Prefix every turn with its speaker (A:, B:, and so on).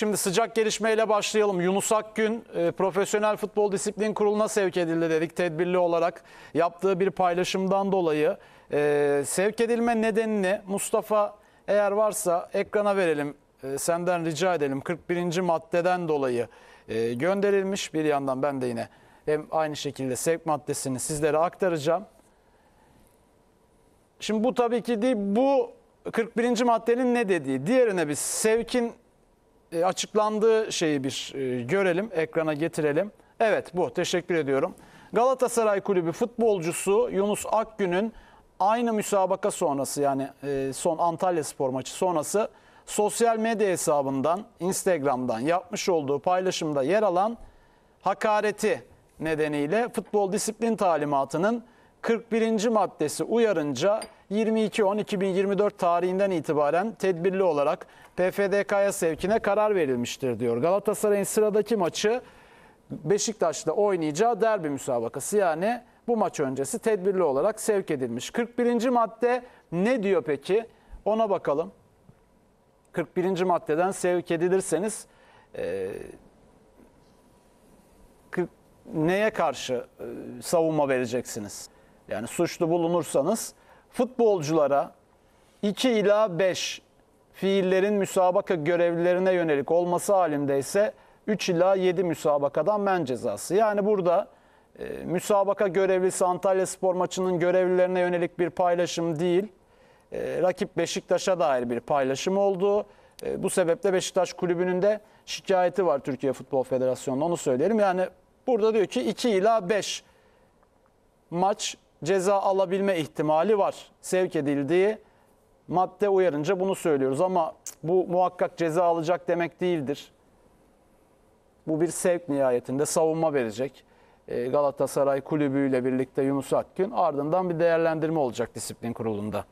A: Şimdi sıcak gelişmeyle başlayalım. Yunus Akgün e, Profesyonel Futbol Disiplin Kurulu'na sevk edildi dedik tedbirli olarak. Yaptığı bir paylaşımdan dolayı e, sevk edilme nedenini Mustafa eğer varsa ekrana verelim. E, senden rica edelim 41. maddeden dolayı e, gönderilmiş. Bir yandan ben de yine hem aynı şekilde sevk maddesini sizlere aktaracağım. Şimdi bu tabii ki değil bu 41. maddenin ne dediği. Diğerine biz sevkin e, açıklandığı şeyi bir e, görelim, ekrana getirelim. Evet bu, teşekkür ediyorum. Galatasaray Kulübü futbolcusu Yunus Akgün'ün aynı müsabaka sonrası yani e, son Antalya Spor maçı sonrası sosyal medya hesabından, Instagram'dan yapmış olduğu paylaşımda yer alan hakareti nedeniyle futbol disiplin talimatının 41. maddesi uyarınca 22.10.2024 tarihinden itibaren tedbirli olarak PFDK'ya sevkine karar verilmiştir diyor. Galatasaray'ın sıradaki maçı Beşiktaş'ta oynayacağı derbi müsabakası yani bu maç öncesi tedbirli olarak sevk edilmiş. 41. madde ne diyor peki? Ona bakalım. 41. maddeden sevk edilirseniz e, 40, neye karşı e, savunma vereceksiniz? yani suçlu bulunursanız futbolculara 2 ila 5 fiillerin müsabaka görevlilerine yönelik olması halinde ise 3 ila 7 müsabakadan men cezası. Yani burada e, müsabaka görevlisi Antalya Spor maçının görevlilerine yönelik bir paylaşım değil, e, rakip Beşiktaş'a dair bir paylaşım oldu. E, bu sebeple Beşiktaş Kulübü'nün de şikayeti var Türkiye Futbol Federasyonu'nda. onu söyleyelim. Yani burada diyor ki 2 ila 5 maç ceza alabilme ihtimali var. Sevk edildiği madde uyarınca bunu söylüyoruz ama bu muhakkak ceza alacak demek değildir. Bu bir sevk nihayetinde savunma verecek. Ee, Galatasaray kulübüyle birlikte Yunus Akgün ardından bir değerlendirme olacak disiplin kurulunda.